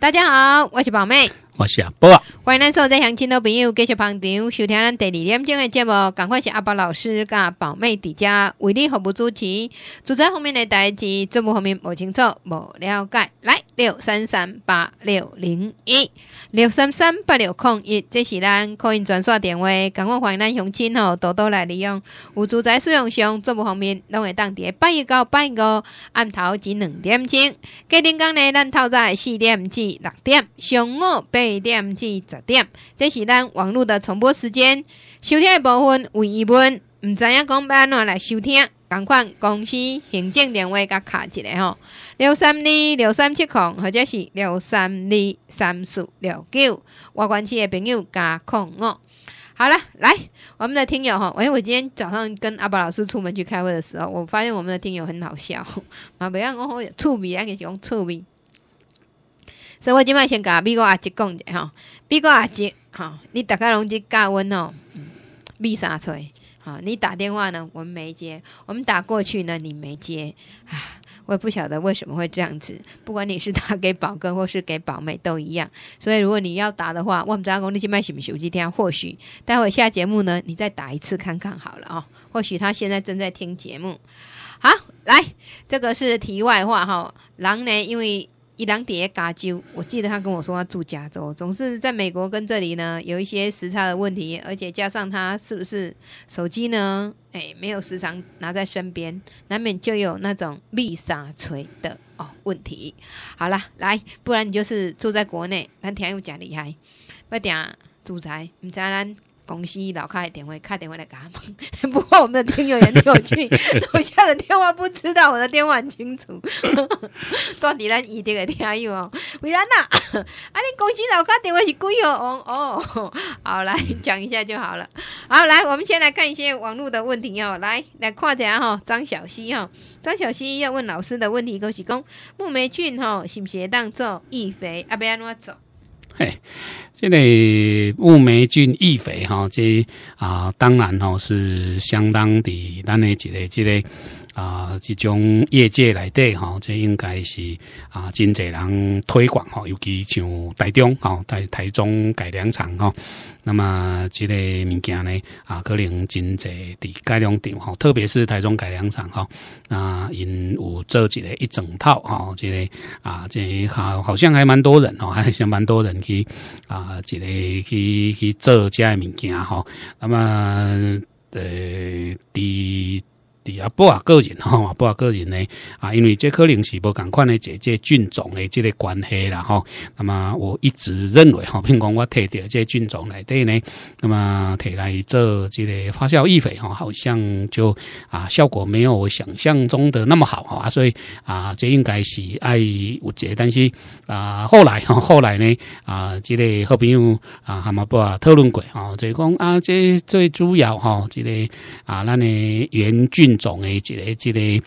大家好，我是宝妹。我是阿欢迎咱所在乡亲的朋友继续捧场收听咱第二点钟的节目。赶快是阿宝老师甲宝妹迪家，为你服务主持。住宅方面的代志，这部方面无清楚无了解。来六三三八六零一六三三八六空一，这是咱可以转刷电话。赶快欢迎咱乡亲哦，多多来利用。有住宅使用上这部方面拢会当的，八一到八五暗头只两点钟，隔天讲呢，咱早餐四点至六点，上午八。几点至十点，这是咱网络的重播时间。收听的部分为一本，毋知影讲安怎来收听，赶快公司行政电话加卡一下吼，六三二六三七空，或者是六三二三四六九，外关起的朋友加空哦。好了，来我们的听友哈，因为我今天早上跟阿宝老师出门去开会的时候，我发现我们的听友很好笑，嘛不要讲好趣味，还是讲趣味。所以我今摆先甲比国阿叔讲的哈，比国阿叔好，你逐概拢机教温哦，密沙吹，好，你打电话呢，我们没接，我们打过去呢，你没接啊，我也不晓得为什么会这样子，不管你是打给宝哥或是给宝妹都一样，所以如果你要打的话，我不知道你今是毋是有机听，或许待会下节目呢，你再打一次看看好了啊，或许他现在正在听节目。好，来，这个是题外话哈，狼呢，因为。伊朗两点加州，我记得他跟我说他住加州，总是在美国跟这里呢有一些时差的问题，而且加上他是不是手机呢？哎，没有时常拿在身边，难免就有那种密杀锤的哦问题。好啦，来，不然你就是住在国内，咱天又真厉害，不点住宅，唔知咱。公司老客的电话，看电话来给他们。不过我们的听友也有趣，楼下的电话不知道，我的电话很清楚。到底咱一定的听友哦，为兰呐，啊你公司老客电话是贵哦哦哦，好来讲一下就好了。好来，我们先来看一些网络的问题哦，来来看一下哈张小西哈张小西要问老师的问题，恭喜恭木梅俊哈，不是当做易肥啊，要安怎做。哎，这个木霉菌易肥哈，这啊，当然哦是相当的，咱那几类，几类。啊，这种业界来底哈，这应该是啊，真济人推广哈，尤其像台中哈，台台中改良厂哈，那么这个物件呢啊，可能真侪伫改良点哈，特别是台中改良厂哈，那因有做这个一整套哈，这个啊，这个好好像还蛮多人哦，还像蛮多人去啊，这个去去做这物件哈，那么呃，伫。下不啊，个人哈，不啊，个人呢，啊，因为这可能是不同款的这这菌种的这个关系啦哈。那么我一直认为哈，譬如讲我提到这菌种来底呢，那么提来做这个发酵育肥哈，好像就啊效果没有我想象中的那么好哈，所以啊这应该是爱有这，但是啊后来哈后来呢啊这个好朋友啊哈嘛不啊讨论过啊，就讲啊这最主要哈这个啊咱的原菌。种的一类这类。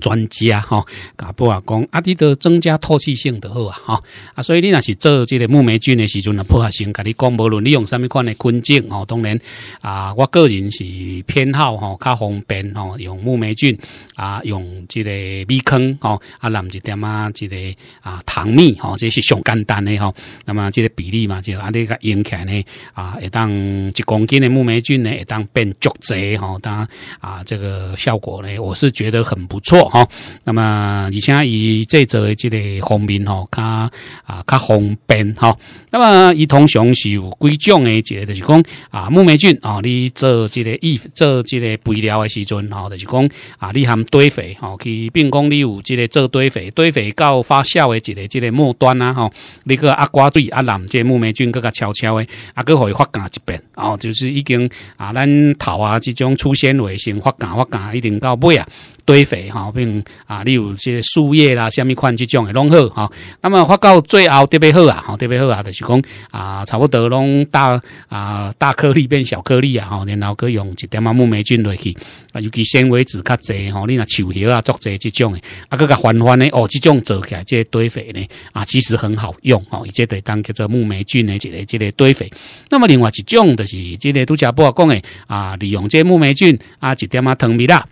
专家哈，甲布啊讲啊，你都增加透气性都好啊哈啊，所以你若是做这个木霉菌的时阵啊，不阿先甲你讲，无论你用什么款的菌种哦，当然啊，我个人是偏好吼较方便吼，用木霉菌啊，用这个米糠吼，啊，淋一点啊，这个啊糖蜜吼，这是上简单的吼。那么这个比例嘛，就啊，啲甲用起来呢啊，会当一公斤的木霉菌呢，会当变足子吼，当啊这个效果呢，我是觉得很不。错哈，那么而且以这组的这个方面哈，它啊较方便哈。那么通常是有几种的，个就是讲啊木霉菌哦，你做这个一做这个肥料的时阵，然后就是讲啊你含堆肥哦，去并讲你有这个做堆肥，堆肥到发酵的这个这个末端啊哈，你个啊瓜水啊烂这木霉菌更加悄悄的，啊个可以发干一遍哦，就是已经啊咱头啊这种出现尾生发干发干，一定到尾啊。堆肥哈，并啊，例如些树叶啦、虾米款这种的拢好哈。那么发到最后特别好啊，哈，特别好啊，就是讲啊，差不多拢大啊大颗粒变小颗粒啊，然后可以用一点啊木霉菌落去，啊，尤其纤维质较济吼，你那树叶啊、竹子这种的啊，个个翻翻的哦，这种做起来这个堆肥呢啊，其实很好用哦，伊这得当叫做木霉菌的这个这个堆肥。那么另外一种就是这个杜家波讲的啊，利用这木霉菌啊，一点啊藤蜜啦。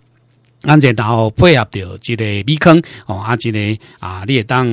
咱即然后配合着即个米坑，哦，啊，即个啊，你会当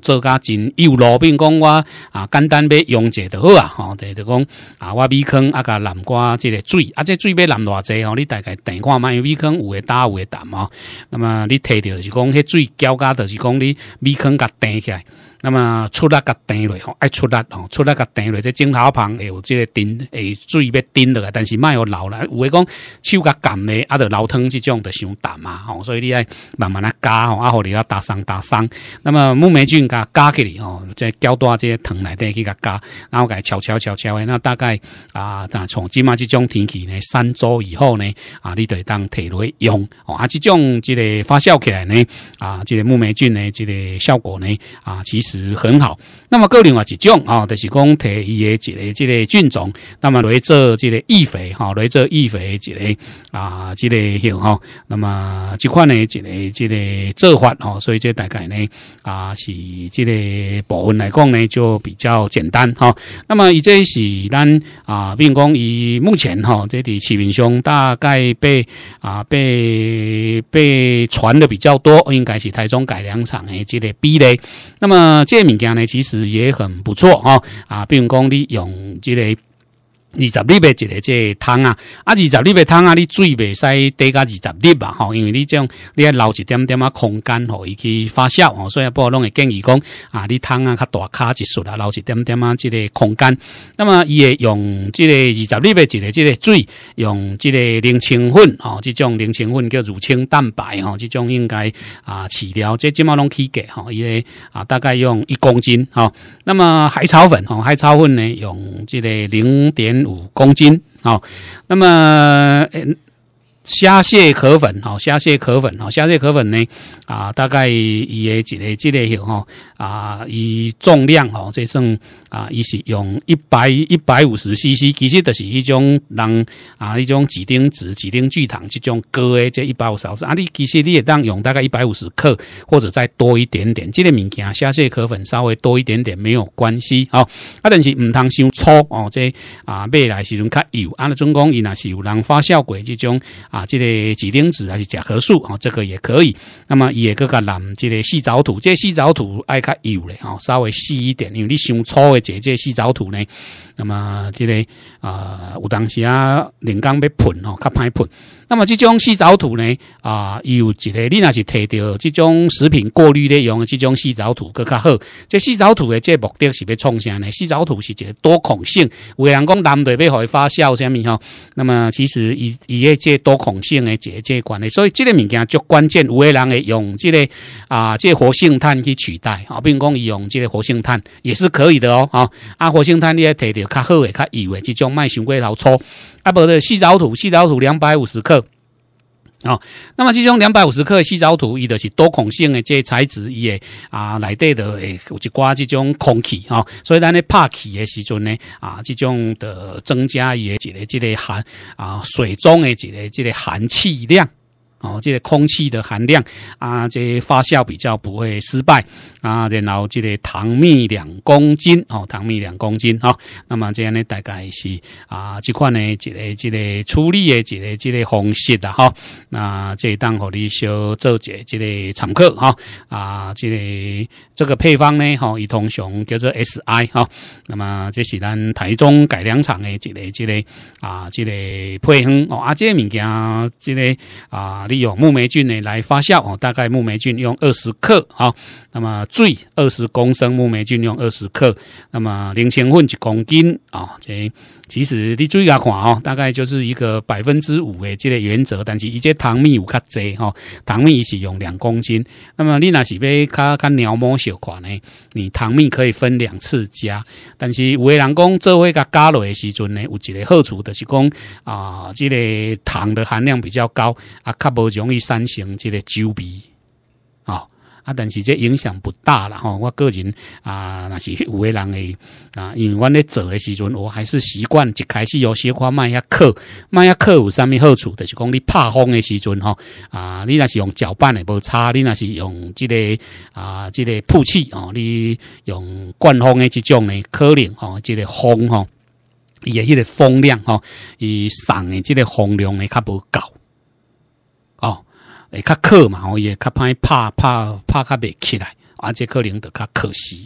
做加进有路并讲我啊，简单要用者就好啊，吼，就就讲啊，我米坑啊甲南瓜即个水，啊，即水要南偌济吼，你大概定看卖米坑有诶大有诶淡哦，那么你提着是讲迄水搅加，就是讲你米坑甲定起来。那么出力甲钉落吼，爱出力吼，出力甲钉落，这枕头旁会有这个钉，会水要钉落，来，但是卖有流嘞，有诶讲手甲干的，啊，着熬汤即种着伤淡嘛吼，所以你爱慢慢啊加吼，啊，互你啊打伤打伤。那么木霉菌甲加起吼，再吊大这些藤内底去甲加，然后甲悄悄悄悄诶，那大概啊，从即码即种天气呢，三周以后呢，啊，你得当提落用吼，啊，即种即个发酵起来呢，啊，即个木霉菌呢，即个效果呢，啊，其。是很好。那么，个另外一种啊，就是讲提伊个一个一个菌种，那么来做即个育肥哈，来做育肥一个啊，即个吼哈。那么，即款呢，一个这个做法哈，所以这大概呢啊，是即个部分来讲呢，就比较简单哈。那么，以这是咱啊，并公以目前哈，这里市面上大概被啊被被传的比较多，应该是台中改良厂诶这个 B 类。那么呃，这物件呢，其实也很不错哈，啊，比如讲你用这类。二十粒的一个即汤啊，啊二十粒的汤啊，你水袂使低个二十粒吧，吼，因为你种你爱留一点点啊空间吼，伊去发酵吼，所以不拢弄。建议讲啊，你汤啊较大卡一束啊，留一点点啊即个空间。那么伊会用即个二十粒的一个即个水，用即个零清粉，哦，即种零清粉叫乳清蛋白吼，即种应该啊饲料，即即马拢起价，吼，伊咧啊大概用一公斤吼，那么海草粉吼，海草粉呢用即个零点。五公斤，啊，那么，虾蟹壳粉，哈，虾蟹壳粉，哈，虾蟹壳粉呢？啊，大概伊诶一个一个迄哦，啊，伊重量，哦，即算啊，伊是用一百一百五十 CC，其实就是一种，人啊，一种指定指指定聚糖即种膏的即一百五十毫升啊，你其实你也当用大概一百五十克，或者再多一点点，即个物件，虾蟹壳粉稍微多一点点没有关系，哦，啊，但是毋通伤粗哦，即啊买来时阵较油，啊，拉总讲伊若是有人发酵过即种。啊，即个几丁子还是甲壳素啊，这个也可以。那么也更加染即个细藻土，即细藻土爱较幼嘞哦，稍微细一点，因为你上粗的这这细藻土呢。那么，即个啊，有当时啊，人工被喷哦，较歹喷。那么，这种洗澡土呢，啊，伊有一个你那是摕到这种食品过滤的用的这种洗澡土，佮较好。这洗澡土的这目的是要创啥呢？洗澡土是一个多孔性，有人讲地要互伊发酵啥物吼。那么，其实伊伊以这多孔性的这这关系，所以这个物件就关键，有人会用即个啊，个活性炭去取代啊，并讲伊用即个活性炭也是可以的哦啊。啊，活性炭你也摕到。较好的、较油诶，即种卖伤过老粗啊，无的细沼土，细沼土两百五十克哦，那么，即种两百五十克细沼土，伊的是多孔性的这材质，伊的啊，内底的有一寡这种空气哦，所以，咱咧拍气的时阵呢啊，这种的增加伊诶一个即个寒啊，水中的一个即个寒气量。哦，即个空气的含量啊，即发酵比较不会失败啊。然后即个糖蜜两公斤哦，糖蜜两公斤哦。那么这样呢，大概是啊，这款呢一个一个处理的一个一个方式的哈。那即当互你小做解这个参客哈啊，即个这个配方呢哈，一通常叫做 S I 哈。那么这是咱台中改良厂的一个一个啊，这个配方哦。啊，即个物件即个啊。利用木霉菌呢来发酵哦，大概木霉菌用二十克啊，那么最二十公升木霉菌用二十克，那么零千分一公斤啊这。其实你注意下看哦，大概就是一个百分之五的这个原则，但是一些糖蜜有较侪哦，糖蜜也是用两公斤。那么你那是要看较鸟毛小款呢？你糖蜜可以分两次加，但是有的人讲做伙个加落的时阵呢，有一个好处就是讲啊，这个糖的含量比较高啊，较无容易生成这个酒味。啊，但是这影响不大了哈。我个人啊，那是有的人会啊，因为我咧做的时阵，我还是习惯一开始有些花卖下课，卖下课有啥面好处，就是讲你拍风的时阵哈啊，你那是用搅拌的无差，你那是用这个啊，这个铺气哦，你用灌风的这种呢，可能哦，这个风哈，也迄个风量吼，伊送的即个风量呢，较无够。会较渴嘛吼伊会较歹拍拍拍较袂起来啊这可能著较磕死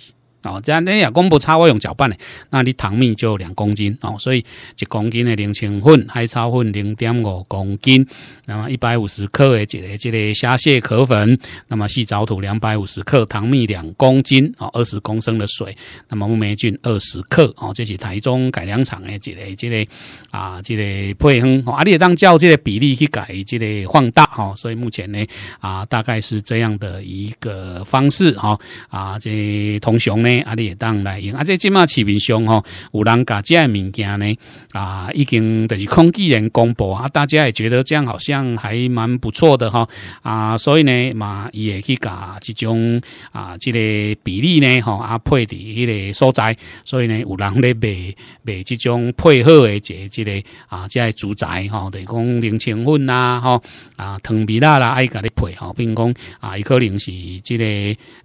哦，这样你也讲不差，我用搅拌的，那你糖蜜就两公斤哦，所以一公斤的零成粉还草粉零点五公斤，那么一百五十克的这个这个虾蟹壳粉，那么细藻土两百五十克，糖蜜两公斤哦，二十公升的水，那么木霉菌二十克哦，这是台中改良厂的这个这个啊这个配方，哦，啊你当照这个比例去改这个放大哈，所以目前呢啊大概是这样的一个方式哈啊这同学呢。啊，你也当来用，啊，且即马市面上吼，有人搞这物件呢，啊，已经就是科技人公布，啊，大家也觉得这样好像还蛮不错的吼。啊，所以呢嘛，伊会去搞这种啊，这个比例呢，吼，啊，配伫迄个所在，所以呢，有人咧卖卖这种配好的一个这个啊，即个住宅吼，等于讲零成分啦，吼，啊，糖皮啦啦，爱甲你配，吼，并讲啊，伊可能是这个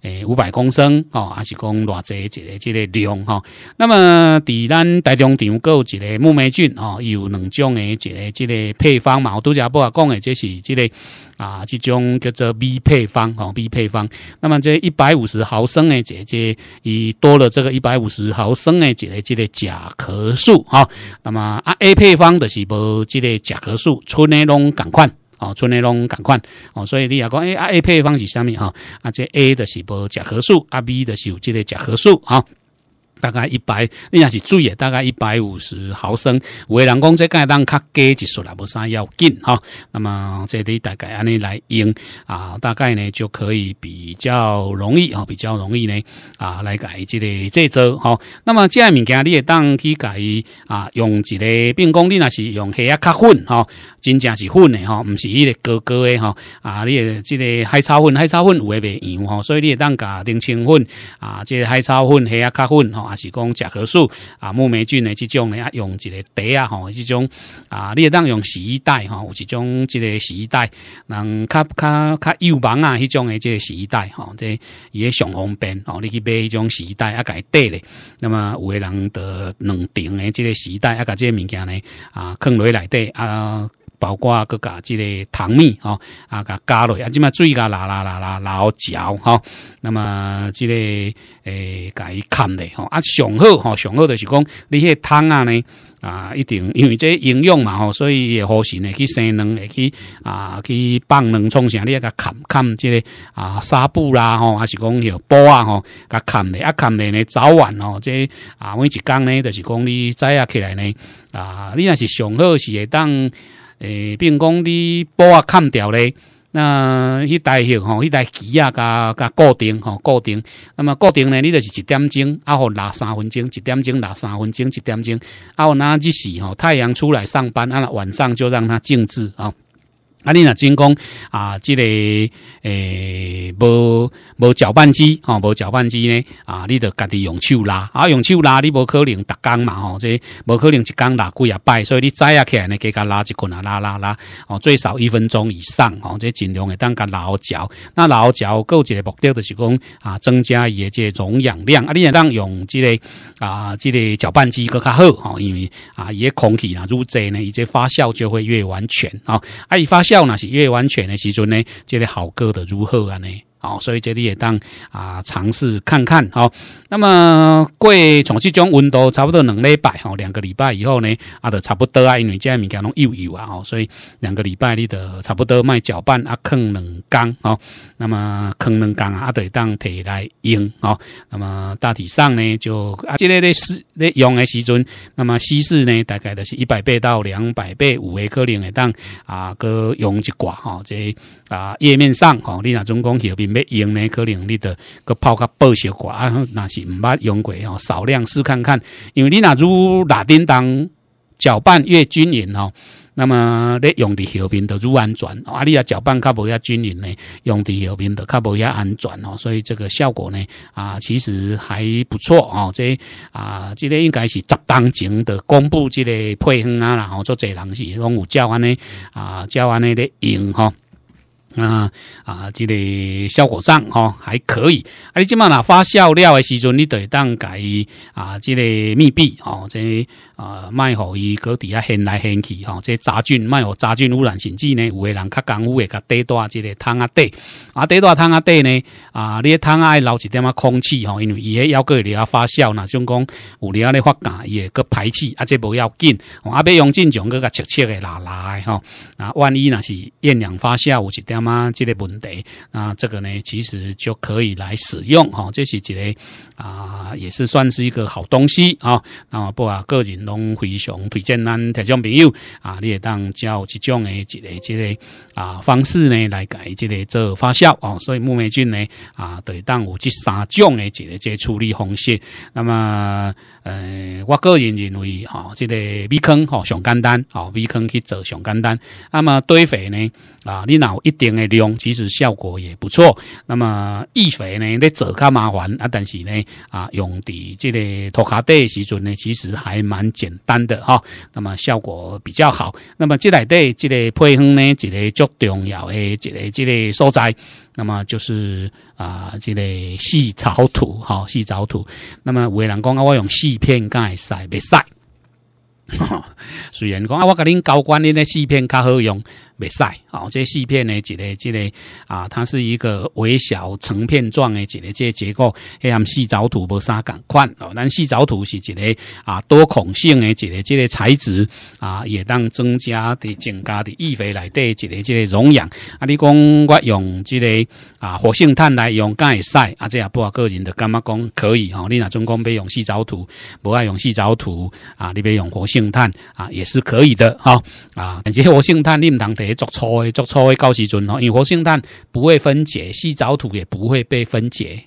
诶五百公升，哦，还是讲。啊，这个、这个量哈，那么伫咱大商场有一个木霉菌哦，有两种的一个、这个配方，嘛，拄则家啊讲的即是这个啊，这种叫做 B 配方哦 b 配方。那么这一百五十毫升的姐姐，伊多了这个一百五十毫升的一个这个甲壳素哈。那么啊，A 配方的是无这个甲壳素，出诶拢共款。哦，存内拢赶快哦，所以你也讲诶啊 A 配方是啥物哈？啊，这 A 的是无甲合素，啊 B 的是有即个甲合数哈。大概一百，你若是水嘅，大概一百五十毫升。有的人讲即介当较低一束啦，无啥要紧哈。那么即里大概安尼来用啊，大概呢就可以比较容易啊，比较容易呢啊来改即个这周哈。那么即个物件你也当去改啊，用一个如宫，你若是用黑鸭壳粉哈，真正是粉的哈，唔是一个哥哥的哈啊。你即个海草粉、海草粉诶袂用哈，所以你也当加点青粉啊，即海草粉、黑鸭壳粉哈。啊，是讲甲壳素啊，木霉菌的这种呢，用一个袋啊，吼，这种啊，你当用洗衣袋吼，有一种这个洗衣袋，能较较较又防啊，迄种的这个洗衣袋哈，这也上方便哦，你去买一种洗衣袋，啊，改袋咧。那么有的人在两订的这个洗衣袋，啊，甲这些物件呢，啊，藏在来底啊。包括个甲即个汤面吼，啊甲加类啊即嘛水拉啦啦啦啦好嚼哈，那么即个诶伊砍咧吼，啊上好吼，上好就是讲你迄个汤啊呢啊一定因为即营养嘛吼，所以也好势呢去生卵会去啊去放卵创啥你也甲砍砍即个啊纱布啦吼还是讲有布啊吼，甲砍咧啊砍咧呢早晚吼，即啊每一工呢就是讲你早啊起来呢啊你若是上好是会当。诶，并讲你布啊砍掉咧，那迄台型吼，迄台机啊，甲甲固定吼，固定。那么固定呢，你就是一点钟啊，互拉三分钟，一点钟拉三分钟，一点钟啊，那日时吼？太阳出来上班啊，晚上就让它静置啊。啊，你若真讲啊，即个诶，无无搅拌机，吼，无搅拌机呢，啊，你著家己用手拉，啊，用手拉，你无可能逐工嘛，吼，这无可能一工拉几啊摆，所以你早啊起来呢，加加拉一捆啊，拉拉拉，哦，最少一分钟以上，吼，这尽量会当甲老嚼。那老一个目的就是讲啊，增加伊诶即溶氧量，啊，你若当用即个啊，即个搅拌机搁较好，吼，因为啊，伊的空气若愈济呢，伊即发酵就会越完全，啊，啊，一发。酵。到那是月完全的时阵呢，这类好歌的如何啊呢？哦，所以这里也当啊尝试看看哦。那么过从这种温度差不多两礼拜哦，两个礼拜以后呢，啊的差不多啊，因为这物件拢又有啊哦，所以两个礼拜你的差不多卖搅拌啊，坑两缸哦。那么坑两缸啊，啊得当提来用哦。那么大体上呢，就啊这个咧是咧用的时阵，那么稀释呢，大概都是一百倍到两百倍，五 A 可能的当啊搁用一挂哈这。啊，页面上吼，你若总讲药品要用呢，可能你着个泡个报销寡，那是毋捌用过吼，少量试看看。因为你若如打叮当搅拌越均匀哦，那么你用伫药品就愈安全。啊，你若搅拌较无遐均匀呢，用伫药品就较无遐安全哦。所以这个效果呢，啊，其实还不错哦。这啊，这个应该是十当前的公布这个配方啊，然后做侪人是拢有照安尼啊，照安尼咧用吼。啊啊！这个效果上哈还可以，啊你即马啦发酵料的时阵，你得当改啊，这个密闭哦，即。啊，卖互伊搁地下掀来掀去吼，这杂菌卖互杂菌污染甚至呢，有个人较功夫会较底大即个汤啊底，啊底大汤啊底呢，啊，你汤啊留一点啊空气吼，因为伊个腰过里啊发酵，那像讲有里啊咧发酵，伊搁排气，啊这不要紧，啊别用正常搁个切切个拿的吼，啊万一若是厌氧发酵有一点啊，即个问题，啊这个呢其实就可以来使用吼，这是一个啊也是算是一个好东西啊，那么不啊个人。拢非常推荐咱听众朋友啊，你当照即种诶一个即个啊方式呢来改即个做发酵哦，所以木霉菌呢啊，对当有即三种诶即个接处理方式，那么。呃，我个人认为，哈，这个米坑哈上简单，哈，米坑去做上简单。那么堆肥呢，啊，你拿一定的量，其实效果也不错。那么易肥呢，你做较麻烦，啊，但是呢，啊，用的这个拖卡底时阵呢，其实还蛮简单的哈。那么效果比较好。那么这里底，这个配方呢，一个最重要的，一个这个所在。那么就是啊，这类细草土，好细草土。那么有人讲啊，我用细片钙晒，别晒。虽然讲啊，我甲恁交关恁的细片较好用。袂使好，这四细片呢，一个、一个啊，它是一个微小成片状的，一个这个结构。黑暗细藻土不啥敢款哦，但细藻土是一个啊多孔性诶，一个这个材质啊，也当增加的、增加的，易肥内底一个、一个溶氧啊，你讲我用这个啊，活性炭来用钙使啊，这也不我个人的，干嘛讲可以？哦，你那总讲别用细藻土，不爱用细藻土啊，你别用活性炭啊，也是可以的，好啊，而且活性炭另当得。也做粗的，做粗的，到时阵吼，因为活性炭不会分解，细藻土也不会被分解，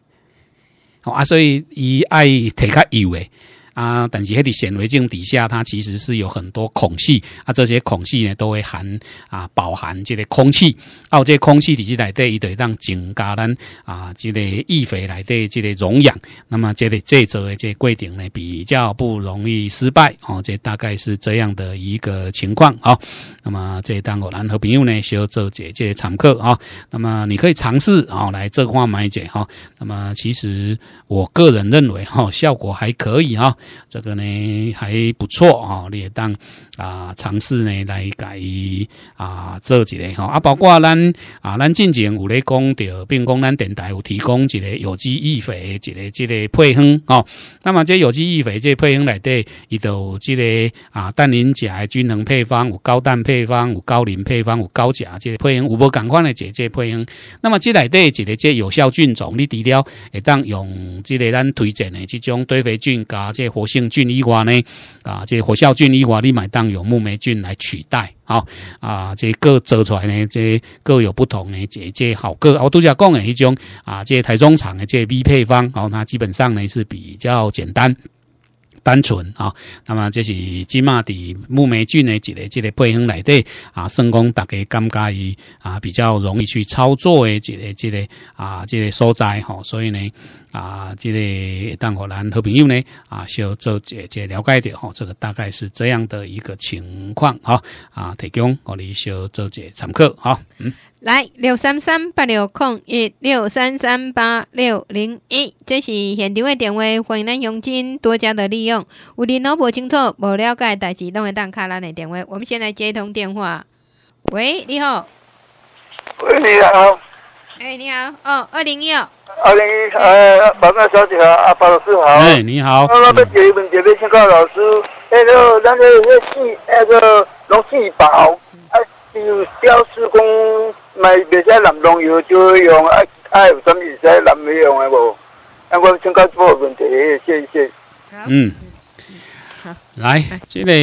好啊，所以伊爱摕较幼诶。啊，但是黑的显微镜底下，它其实是有很多孔隙啊，这些孔隙呢都会含啊，饱含这个空气，哦，这空气里底内底，伊让当增加咱啊，即个易肥来对即个溶氧。那么即个这作的即规定呢，比较不容易失败哦。这大概是这样的一个情况哦。那么这当偶然和朋友呢需要做解这些产客啊，那么你可以尝试哦来这款买解哈。那么其实我个人认为哈，效果还可以哦。这个呢还不错啊，你也当啊尝试呢来改啊做一个哈啊，包括咱啊咱进前有咧讲到，并讲咱电台有提供一个有机育肥，一个一个配方哦。那么这有机育肥这配方内底，伊都即个啊氮磷钾均衡配方，有高氮配方，有高磷配方，有高钾这配方。有无更换的？这这配方？那么这内底一个这有效菌种你除了，会当用即个咱推荐的即种堆肥菌加这。活性菌一外呢，啊，这活酵菌一外，你买当用木霉菌来取代，好啊，这各做出来呢，这各有不同呢，这这好各我独家讲诶一种啊，这台中厂诶这 B 配方，哦，那基本上呢是比较简单单纯啊，那么这是芝麻伫木霉菌的一个这个配方来底啊，成功大家感觉于啊比较容易去操作诶，一个这个啊，这个所在吼，所以呢。啊，这里当互咱和朋友呢，啊，小周姐姐了解一点哦，这个大概是这样的一个情况哈，啊，提供互哋小周姐参考哈。嗯，来六三三八六空一六三三八六零一，这是现场的电话，欢迎咱用金多加的利用。有啲脑不清楚、不了解的代志，都会当打咱的电话。我们先来接通电话。喂，你好。喂，你好。哎，你好，嗯，二零一二，二零一，呃，宝上小姐好，阿宝老师好，哎，你好，我那一问问题，请老师，那个，那个，那个细，那个弄细包，啊，有如雕石工买袂使南龙有，就用啊，有什么也使冷冻油的无？啊，我先告这个问题，谢谢。嗯。来，这个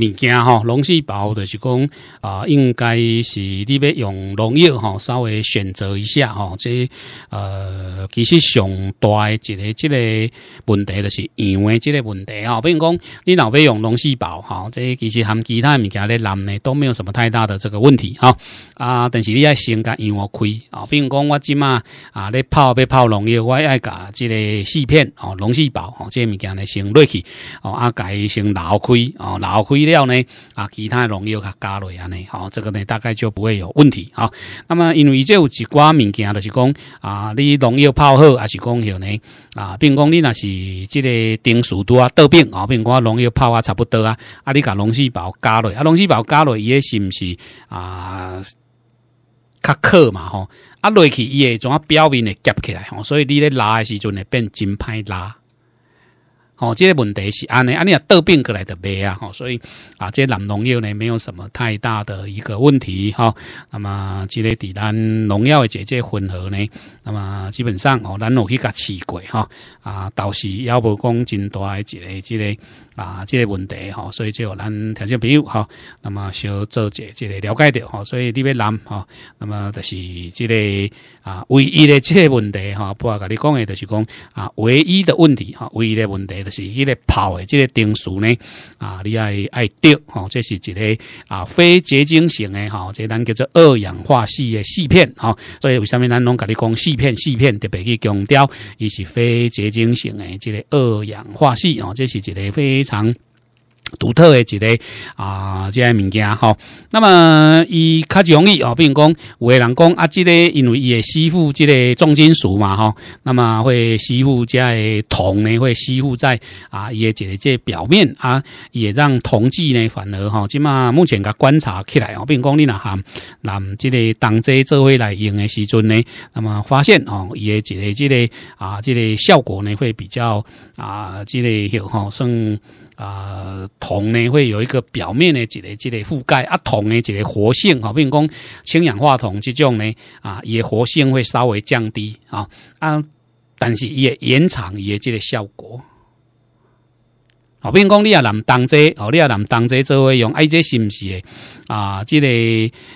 物件吼，龙细宝的是讲啊，应该是你要用农药哈，稍微选择一下哈。这呃，其实上大一个这个问题，就是羊的这个问题哦。比如讲，你老要用龙氏宝哈，这其实含其他物件咧，蓝咧都没有什么太大的这个问题哈。啊，但是你爱先甲因为开啊。比如讲，我即马啊，咧泡要泡农药，我爱甲这个细片哦，龙氏宝哦，这物件咧先落去哦，啊改先。捞开哦，捞开了呢啊！其他农药加落安尼，好，这个呢大概就不会有问题啊。那么，因为这有一寡物件的是讲啊，你农药泡好还是讲有呢啊，并讲你那是这个定时拄啊、豆病啊，并讲农药泡啊差不多啊，啊，你把农须宝加落啊，农须宝加落，伊个是不是啊？较渴嘛吼，啊，落去伊会怎啊表面会夹起来吼，所以你咧拉的时阵会变真歹拉。哦，这个问题是安尼，安尼啊倒病过来的病啊，吼、所以啊，这蓝农药呢没有什么太大的一个问题哈。那么这个伫咱农药的这个混合呢，那么基本上哦，咱有去甲试过哈啊，倒是要不讲真大一个这个啊这个问题哈，所以就咱听众朋友哈，那么小做一即这个了解着哈。所以你要蓝哈，那么就是这个啊唯一的这个问题哈，不阿跟你讲的，就是讲啊唯一的问题哈，唯一的问题。是迄个泡的，即个丁属呢？啊，你爱爱掉，吼，这是一个啊非结晶型的，吼，这咱叫做二氧化锡的四片，吼，所以为虾米咱拢甲你讲四片，四片特别去强调，伊是非结晶型的，即个二氧化锡，哦，这是一个非常。独特的一个啊，这类物件吼。那么，伊较容易哦，比如讲，有的人讲啊，这个因为伊会吸附这个重金属嘛哈。那么，会吸附在铜呢，会吸附在啊，伊的这类这表面啊，也让铜器呢反而哈。起码目前个观察起来哦，并不讲你呐哈。那这个当这做回来用的时阵呢，那么发现哦，伊的这类这类啊，这个效果呢会比较啊，这个有哈算。啊，铜呢会有一个表面的一个、一个覆盖啊，铜的一个活性啊，如讲氢氧化铜这种呢啊，也活性会稍微降低啊啊，但是也延长一个效果。啊，如讲你要南当这，哦，你要南当这做会用 I 这是不是？啊，这个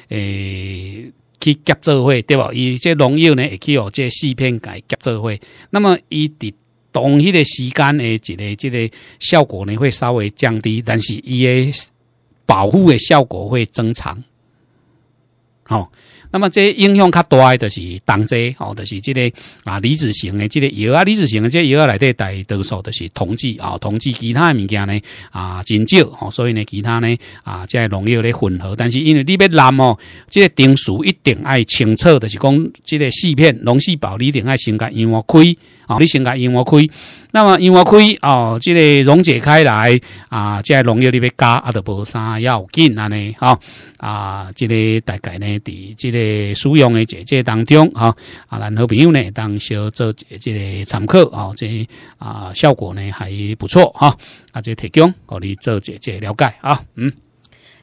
诶去夹做会对吧？一这农药呢也去用这细片改夹做会，那么伊伫同一个时间的即个即个效果呢会稍微降低，但是伊的保护的效果会增长。好，那么这影响较大的是同这哦，就是即个啊离子型的，即个药啊离子型的这药啊来得大多数都是同质啊同质，其他物件呢啊真少，所以呢其他呢啊在农药的混合，但是因为你要染哦，即个定属一定爱清澈，就是讲即个细片农细胞你一定爱先甲因为开。哦，你先甲樱花开，那么樱花开哦，这个溶解开来啊，个农药你要加啊，都无啥要紧安呢。哈啊，这个大概呢，伫这个使用的姐姐当中，哈啊，然后朋友呢，当小做姐姐参考啊，这啊效果呢还不错哈，啊，这提供互你做姐姐了解啊。嗯，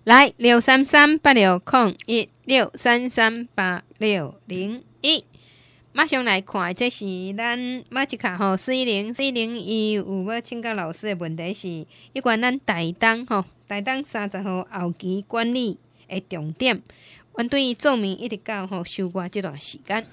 来六三三八六空一六三三八六零一。马上来看，这是咱马吉卡吼四零四零一有要请教老师的问题是，有关咱台灯吼台灯三十号后期管理的重点，对于照明一直到吼收光这段时间。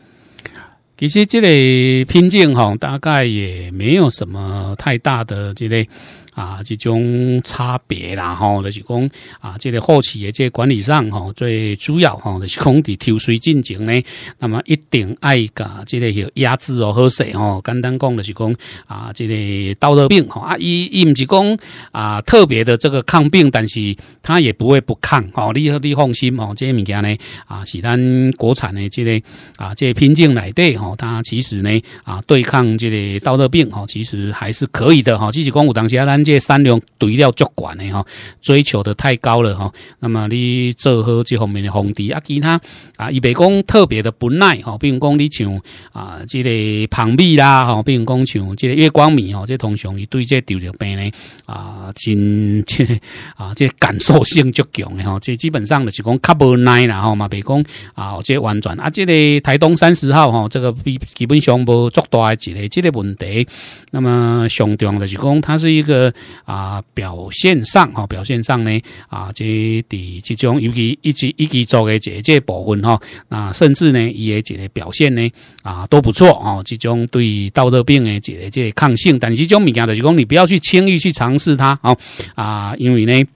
其实这类瓶颈吼，大概也没有什么太大的这类。啊，这种差别啦，吼，就是讲啊，这个后期的这个管理上，吼，最主要，吼，就是讲制抽水进程呢，那么一定爱个，这个要压制哦，好水哦，简单讲就是讲啊，这个道德病，啊，伊伊唔是讲啊，特别的这个抗病，但是他也不会不抗，哦，你你放心哦，这些物件呢，啊，是咱国产的，这个啊，这些品种来对，吼，它其实呢，啊，对抗这个道德病，哦，其实还是可以的，哈，只是讲，有当啊，咱。这产量堆料足悬的哈，追求的太高了哈。那么你做好这方面的防治，啊，其他啊，伊袂讲特别的不耐，吼，比如讲你像啊，即个旁米啦，吼，比如讲像即个月光米吼，即通常伊对即糖尿病咧啊，真即 啊，即感受性足强的吼，即基本上就是讲较不耐啦，吼嘛，比如讲啊，即婉转啊，即个台东三十号吼，这个基本上无足大的一个即个问题。那么上场的就是讲，它是一个。啊，表现上哈，表现上呢，啊，这第这种尤其一级一级做的这这部分哈，那甚至呢，伊些这个表现呢，啊，都不错哦，这种对道德病的这个这个抗性，但是这种物件就是讲，你不要去轻易去尝试它啊啊，因为呢。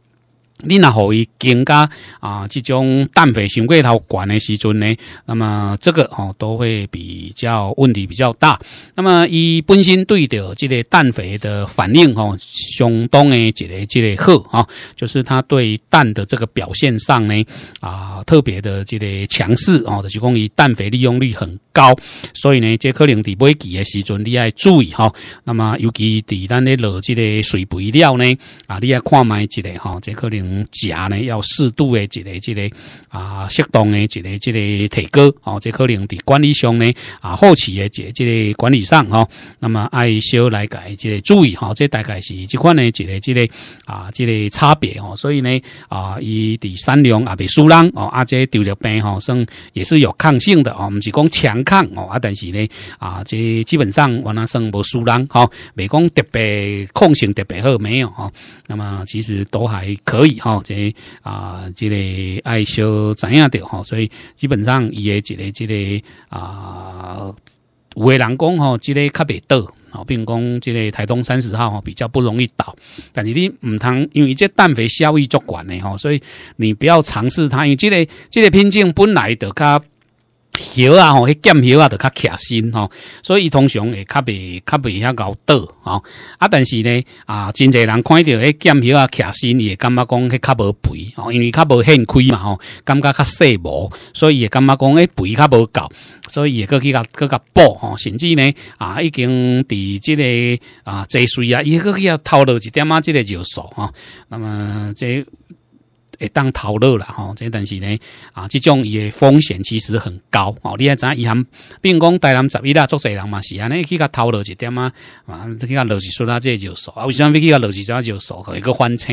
你若互伊增加啊，即种氮肥，上过头管的时阵呢，那么这个吼都会比较问题比较大。那么伊本身对着即个氮肥的反应吼，相当的一个即个好啊，就是它对氮的这个表现上呢啊，特别的即个强势哦，就是讲伊氮肥利用率很高，所以呢，这可能伫每期的时阵你爱注意哈。那么尤其伫咱的落即个水肥料呢啊，你爱看卖一个哈，这可能。食呢要适度的，一个、一个啊，适当的，一个、一个提高哦。这可能在管理上呢啊，后期的这、这个管理上哈，那么爱小来改，这个注意哈。这大概是这款呢，这个、这个啊，这个差别哦。所以呢啊，伊的三量也别输人哦，啊这丢了病哈，算也是有抗性的哦，不是讲强抗哦，啊但是呢啊，这基本上完了算不输人哈，未讲特别抗性特别好没有哈。那么其实都还可以。好，即个啊，即个爱修怎样的哈，所以基本上伊诶，即个即个啊，微人工吼，即个较袂倒。好，并如讲即个台东三十号吼，比较不容易倒。但是你唔通，因为即氮肥效益足悬的吼，所以你不要尝试它，因为即个即个品种本来就较。肉啊，吼，迄减肉啊，就较吃身吼，所以伊通常会较袂较袂遐高倒吼，啊，但是呢，啊，真侪人看到迄减肉啊，身伊会感觉讲迄较无肥吼，因为较无很亏嘛吼，感觉较细无，所以伊会感觉讲诶肥较无够，所以伊会过去甲较较补吼，甚至呢，啊，已经伫即个啊济水啊，伊过去遐偷落一点啊，即个要素吼。那么这。会当淘乐啦吼，这但是呢啊，这种伊的风险其实很高哦。你还怎伊含，并讲台南十一啦，做侪人嘛是安尼去甲淘乐一点啊，啊，去甲楼市说啦，这就数啊，为什么去甲乐市就啊，就所一个翻车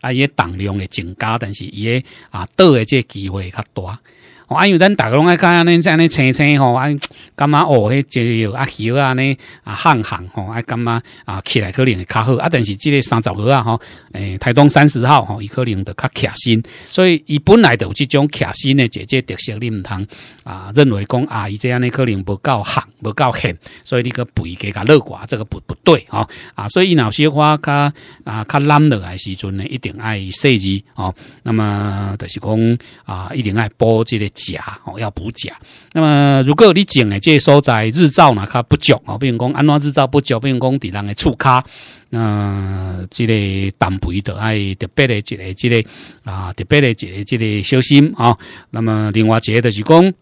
啊，伊诶重量会增加，但是伊诶啊倒的这机会较大。啊，因为咱个拢爱较安尼，这安尼青青吼，啊，感觉哦？迄只有啊休啊安尼啊烘烘吼，啊感觉啊起来可能会较好，啊，但是即个三十号啊，吼，诶，台东三十号吼，伊可能着较卡身，所以伊本来着有即种卡身的姐姐特色你毋通啊，认为讲啊，伊这安尼可能无够烘，无够狠，所以你个肥加较乐观这个不不对哦，啊，所以你哪些话较啊较冷的来时阵呢，一定爱设计吼。那么就是讲啊，一定爱包即个。钾哦要补钾，那么如果你种诶，个所在日照呢，它不足哦，不用讲安怎日照不足，不用讲地人诶土卡，嗯，即个氮肥的爱特别的一个即个啊，特别的一个即个小心啊，那么另外一个就是讲。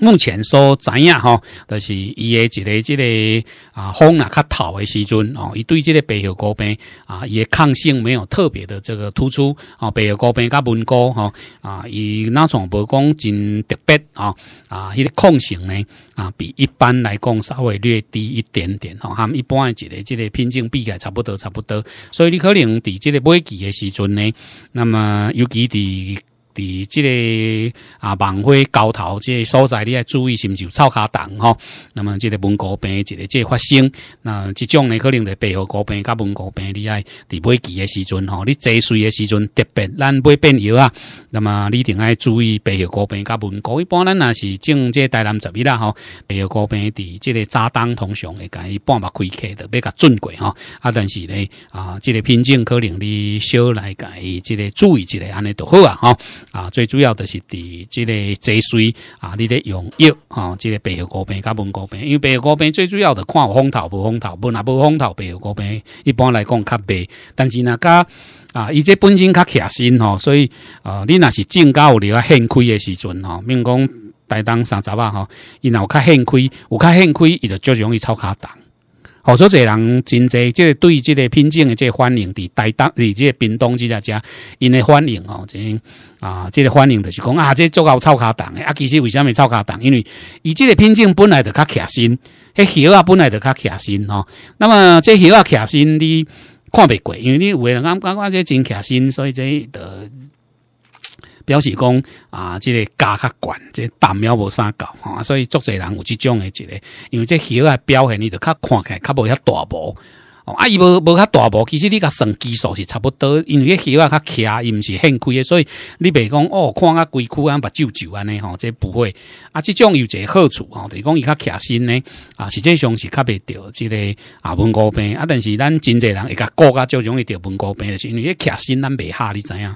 目前所知影吼，就是伊诶一个即个啊风啊较透诶时阵哦，伊对即个白血病啊，伊诶抗性没有特别的这个突出哦，白血病甲文高吼啊，伊那种无讲真特别啊啊，迄个抗性呢啊，比一般来讲稍微略低一点点吼，含、一般诶一个即个种比起来差不多差不多，所以你可能伫即个尾期诶时阵呢，那么尤其伫。伫即个啊，孟花交头，即个所在，你要注意是毋是有臭卡党吼。那么即个蒙古病，一个即个发生，那即种呢，可能就白血病甲蒙古病，你爱伫买期诶时阵吼，你坐水诶时阵，特别咱买变药啊。那么你一定要注意白血病甲蒙古，一般咱若是种即个大南十一啦吼，白血病伫即个早当通常会甲伊半目开起，特别较准过吼。啊，但是呢啊，即个品种可能你少来甲伊即个注意一下，安尼就好啊吼。啊，最主要的是伫即个节水啊，你咧用药啊，即个白药膏病、甲红膏病，因为白药膏病最主要的看风头无风头，无若无风头白药膏病一般来讲较白，但是呐加啊，伊即本身较狭身吼，所以呃，你若是较高料啊，欠亏的时阵吼，如讲台东三十啊吼，伊若有较欠亏，有较欠亏，伊就足容易抽卡档。好多侪人真侪，即对即个品种的即反应，伫大东，伫即个屏东即只家，因的反应哦，真啊，即个反应就是讲啊，即做够草卡档的啊，其实为啥物草卡档？因为伊即个品种本来就较卡新，迄鱼啊本来就较卡新吼。那么即叶鱼啊卡新，你看袂过，因为你人感觉刚个真卡新，所以即得。表示讲啊，即个价较悬，即个大苗无啥搞，吼，所以足侪人有即种诶一个，因为即鱼诶表现呢，就较看起来较无遐大波。啊，伊无无较大波，其实你甲算基数是差不多，因为迄鱼啊较徛，毋是很趣诶，所以你袂讲哦，看啊规区安目睭就安尼吼，这不会。啊，即种有个好处，吼，就是讲伊较徛身呢，啊，实际上是较袂着即个啊文高病啊，但是咱真侪人会较顾较就容易着文高病，就是因为徛身咱袂下，你知影。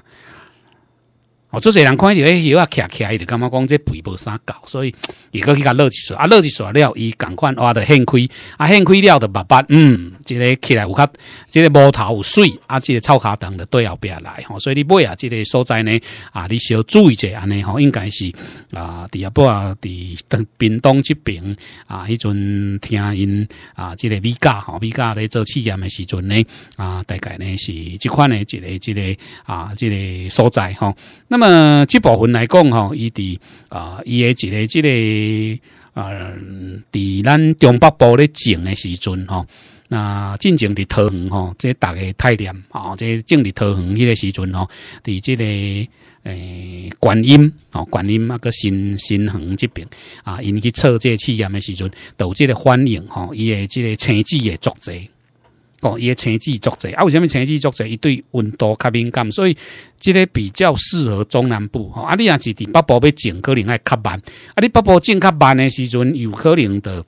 哦，做侪人看就哎，伊啊徛徛伊就感觉讲这肥无啥搞，所以伊果去甲落一耍，啊落一耍了伊赶快哇得掀开，啊掀开了的白白，嗯，即个起来有较，即个毛头有水，啊，即个臭骹档的对后壁来，吼，所以你买啊，这个所在呢，啊，你需要注意者安尼吼，应该是啊，第啊，部啊，伫等屏东这边啊，迄阵听因啊，这个米甲吼，米家咧做试验的时阵呢，啊，大概呢是这款呢，一个，一个啊，这个所在，吼，那。那么这部分来讲吼，伊伫啊，伊诶一个即个啊，伫咱中北部咧种诶时阵吼，那正种伫桃园吼，即大个太黏啊，即种伫桃园迄个时阵吼，伫即个诶观音哦，观音那个新新恒这边啊，因去测这气压的时阵，导致的反应吼，伊的这个青紫诶作者。哦，伊个青季作侪，啊，为虾米青季作侪？伊对温度较敏感，所以，即个比较适合中南部。啊，你若是伫北部要种，可能爱较慢。啊，你北部种较慢的时阵，有可能的。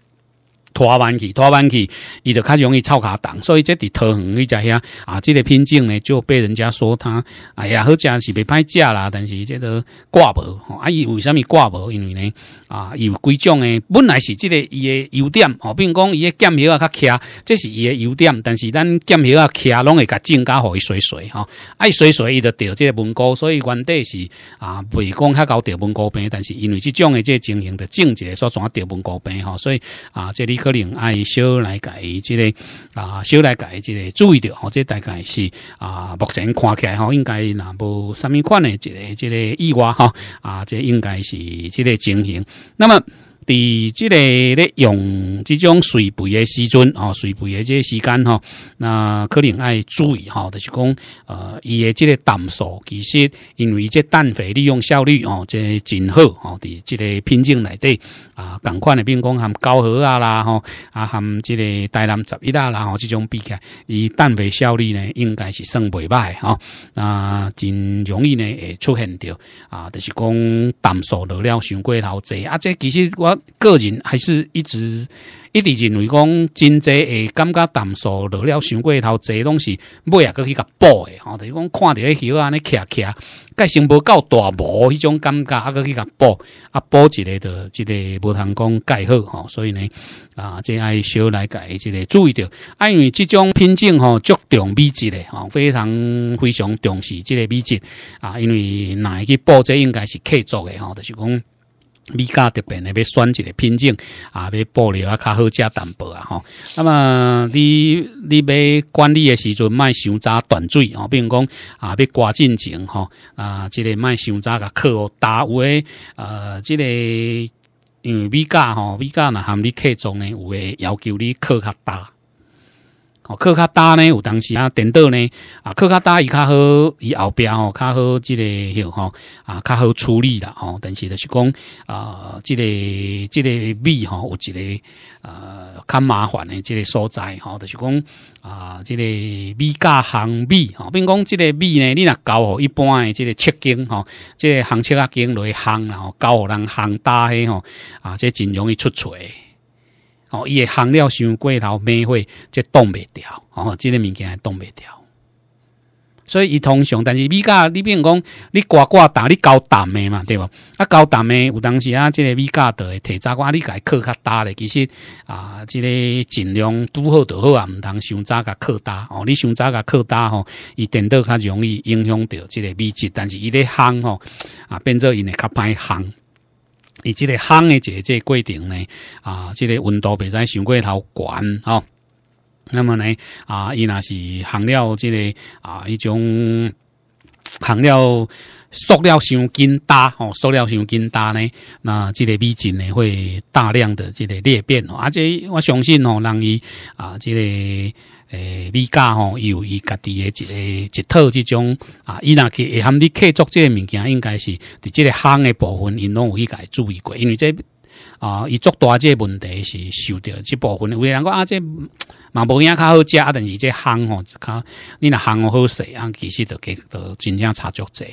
拖慢去，拖慢去，伊就较容易臭卡档，所以即伫桃园伊在遐啊，即个品种呢就被人家说他哎呀，好像是未歹价啦，但是即个挂无，吼，啊伊为什么挂无？因为呢啊有几种诶，本来是即个伊诶优点吼，并讲伊的剑叶较卡，这是伊的优点，但是咱剑叶啊卡拢会甲增加互伊洗洗吼，爱洗洗伊就掉即个纹谷，所以原底是啊未讲较高掉纹谷病，但是因为即种诶即个情形的症结，所转掉纹谷病吼，所以啊这里。可能爱少来改，即个啊少来改，即个注意到哦，这大概是啊目前看起来哈，应该那无什么款的即个即个意外哈啊，这应该是即个情形。那么。伫即个咧用即种水肥嘅时阵，吼水肥嘅即个时间，吼，那可能爱注意，吼，就是讲，呃，伊嘅即个氮素，其实因为即氮肥利用效率，吼，即真好，吼，伫即个品种内底，啊，同款嘅，比如讲含高河啊啦，吼，啊含即个台南十一啦，吼，即种比起来，伊氮肥效率呢，应该是算袂歹，吼，那真容易呢，会出现到，啊，就是讲氮素落量上过头侪，啊，即其实我。个人还是一直一直认为讲，真侪会感觉淡素落了，想过头这东西买啊，去甲补的吼，就是讲看到许安尼徛徛，个性无够大无迄种感觉，啊，去甲补啊，补一下的，即个无通讲盖好吼，所以呢，啊，这爱小来盖，即个注意到，因为即种品种吼，着重美质的吼，非常非常重视即个美质啊，因为哪去补这应该是可做的吼，就是讲。米价特别，你要选一个品种啊，要布料啊，较好食淡薄啊，吼。那么你你买管理的时阵，卖早断水吼、哦，如讲啊，要刮进情吼啊，这个卖相早个课大有诶，呃，这个因为米价吼米价呐含你克中呢有诶要求你课较大。哦，靠较达呢？有当时啊，颠倒呢？啊，靠较达伊较好，伊后壁哦，较好即个许吼啊，较好处理的哦。但是就是讲啊，即个即个米吼有一个啊较麻烦的即个所在吼，就是讲啊，即个米价行米吼，并讲即个米呢，你若交哦，一般的即个切经吼，即个行切啊经内烘，然后交互人烘大黑吼啊，即真容易出错。哦，诶行了，伤过头，没会，这冻袂掉。哦，即个物件还冻袂掉。所以伊通常，但是米价，你比如讲，你刮刮淡，你高淡的嘛，对无啊，高淡的有当时啊，即个米价会提早寡，你该克较打的。其实啊，即个尽量拄好都好啊，毋通想早甲克打。哦，你想早甲克打吼，伊颠倒较容易影响到即个米质。但是伊咧烘吼，啊，变做伊会较歹烘。以及个夯的这这过程呢，啊，这个温度别再上过头悬哦。那么呢，啊，伊那是烘料这个啊，一种烘料塑料箱筋搭哦，塑料箱筋搭呢，那这个米径呢会大量的这个裂变哦，而且我相信哦，让伊啊这个。诶，美家吼伊有伊家己诶一个一套即种啊，伊若去会含你客做即个物件，应该是伫即个行诶部分，因拢有去家注意过，因为这啊，伊作大即个问题是受着即部分。有人讲啊，这嘛无影较好食，啊，但是这行吼就靠你若行好势啊，其实都计都真正差足济。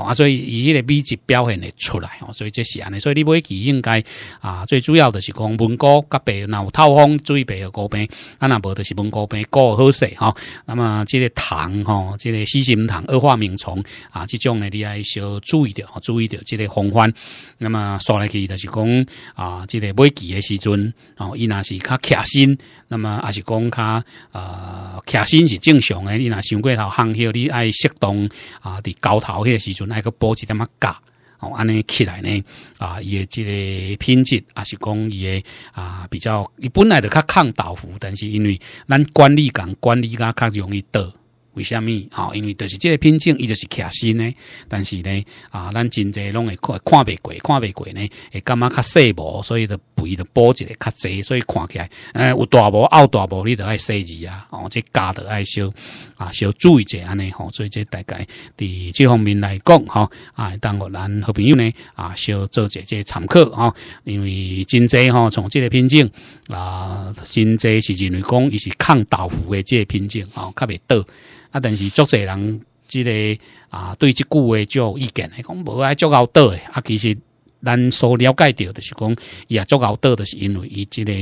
啊，所以伊迄个美表表现的出来哦，所以这是安尼，所以你买期应该啊，最主要就是讲文高甲白有透风注意白个高边，啊若无就是文高边过好势。吼，那么即个糖吼，即个细心糖、二化螟虫啊，即种的你爱小注意吼，注意着即个防范。那么刷来去就是讲啊，即个买期的时阵，吼、伊若是较卡身，那么也是讲较呃卡新是正常的，你若想过头烘后，你爱适当啊，伫高头迄个时阵。那个补子点么加哦？安尼起来呢啊？伊诶即个品质啊是讲伊诶啊比较伊本来的较抗倒伏，但是因为咱管理岗管理啊较容易倒。为什么？吼？因为就是这个品种，伊就是卡新呢。但是呢，啊，咱真济拢会看，看袂过，看袂过呢。会感觉较细无，所以就肥，就波个较济，所以看起来，诶，有大无澳大无，你都爱细字啊。哦，这加的爱少啊，少注意者安尼吼。所以这大概，伫这方面来讲吼，啊，当我咱好朋友呢，啊，少做者这参考吼。因为真济吼，从这个品种啊，真济是认为讲，伊是抗倒伏的这个品种吼较袂倒。啊！但是足者人，即个啊，对句话的就意见，伊讲无爱做高多的啊。其实咱所了解到的是讲，伊也做高多就是因为伊即个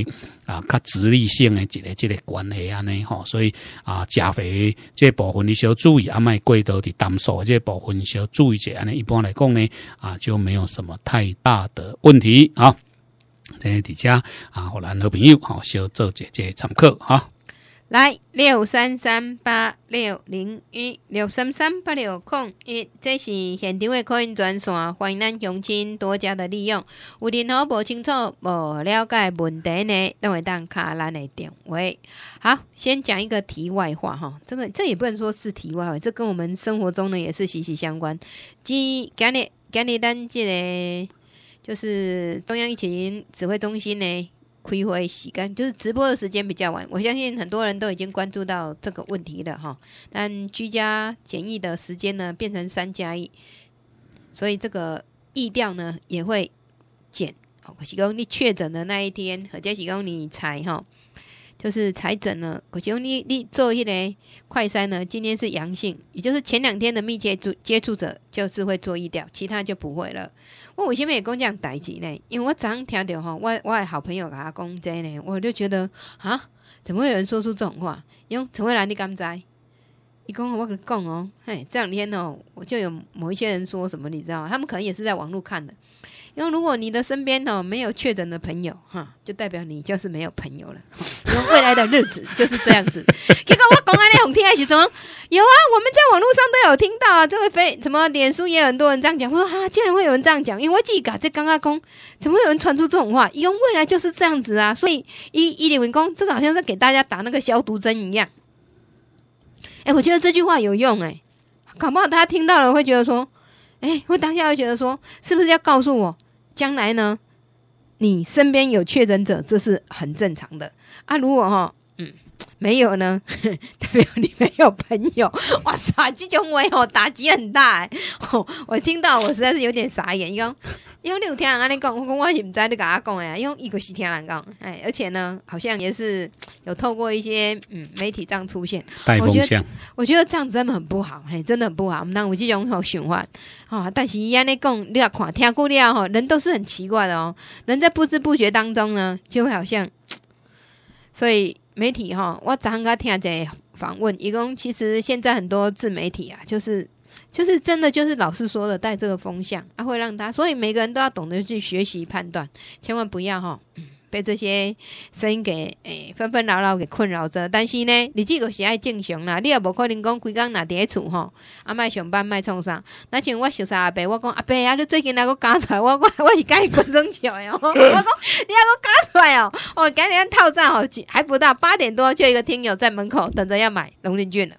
啊，较直立性的一个即个关系安尼吼，所以啊，食肥即部分你小要注意，啊，卖过多的单数即部分小要注意者安尼一般来讲呢，啊，就没有什么太大的问题啊。诶，迪加啊，互咱好朋友好，小做一个参考哈。来六三三八六零一六三三八六空一，这是现场的可音专线，欢迎咱乡亲多加的利用。有任何不清楚、不了解问题呢，都会当卡咱的电话。好，先讲一个题外话哈，这个这也不能说是题外话，这跟我们生活中呢也是息息相关。今今日今日咱这个就是中央疫情指挥中心呢。会会洗干，就是直播的时间比较晚，我相信很多人都已经关注到这个问题了哈。但居家检疫的时间呢，变成三加一，所以这个疫调呢也会减。是工，你确诊的那一天和家洗工，你采哈。就是采诊呢，可是你你做一个快筛呢，今天是阳性，也就是前两天的密切接触者就是会做一掉，其他就不会了。我为什么也讲这样代志呢？因为我早上听到吼，我我好朋友给他讲这呢，我就觉得啊，怎么会有人说出这种话？因为陈慧兰你敢知？一共我你讲哦，嘿，这两天哦，我就有某一些人说什么，你知道吗？他们可能也是在网络看的。因为如果你的身边哦没有确诊的朋友哈，就代表你就是没有朋友了。因为未来的日子就是这样子。结果我讲的你听还是怎？有啊，我们在网络上都有听到啊。这位非什么脸书也很多人这样讲。我说哈，竟然会有人这样讲，因为我自己搞这刚刚工，怎么会有人传出这种话？因为未来就是这样子啊，所以一一点文公这个好像是给大家打那个消毒针一样。哎，我觉得这句话有用哎，搞不好大家听到了会觉得说。哎，我当下会觉得说，是不是要告诉我将来呢？你身边有确诊者，这是很正常的啊。如果哈，嗯，没有呢，代表你没有朋友。哇塞，金雄伟哦，打击很大哎！我听到我实在是有点傻眼，刚因为有听人安尼讲，我讲我是唔知你佮阿讲哎，因为伊个是听人讲哎，而且呢，好像也是 有透过一些嗯媒体这样出现。我觉得，我觉得这样真的很不好，嘿，真的很不好。我们让武器好循环啊，但是伊安尼讲，你也看，听过了吼，人都是很奇怪的哦。人在不知不觉当中呢，就会好像，所以媒体哈，我昨下刚听个访问，伊讲其实现在很多自媒体啊，就是。就是真的，就是老师说的带这个风向，啊，会让他，所以每个人都要懂得去学习判断，千万不要哈被这些声音给诶纷纷扰扰给困扰着。但是呢，你这个是爱正常啦，你也无可能讲规工哪跌厝吼，啊，莫上班莫创啥？那像我小三阿伯，我讲阿伯啊，你最近那个教出来，我我 我是甲伊各种笑哟。我讲你那个教出来哦，我今天套餐哦，还不到八点多，就一个听友在门口等着要买龙鳞卷了。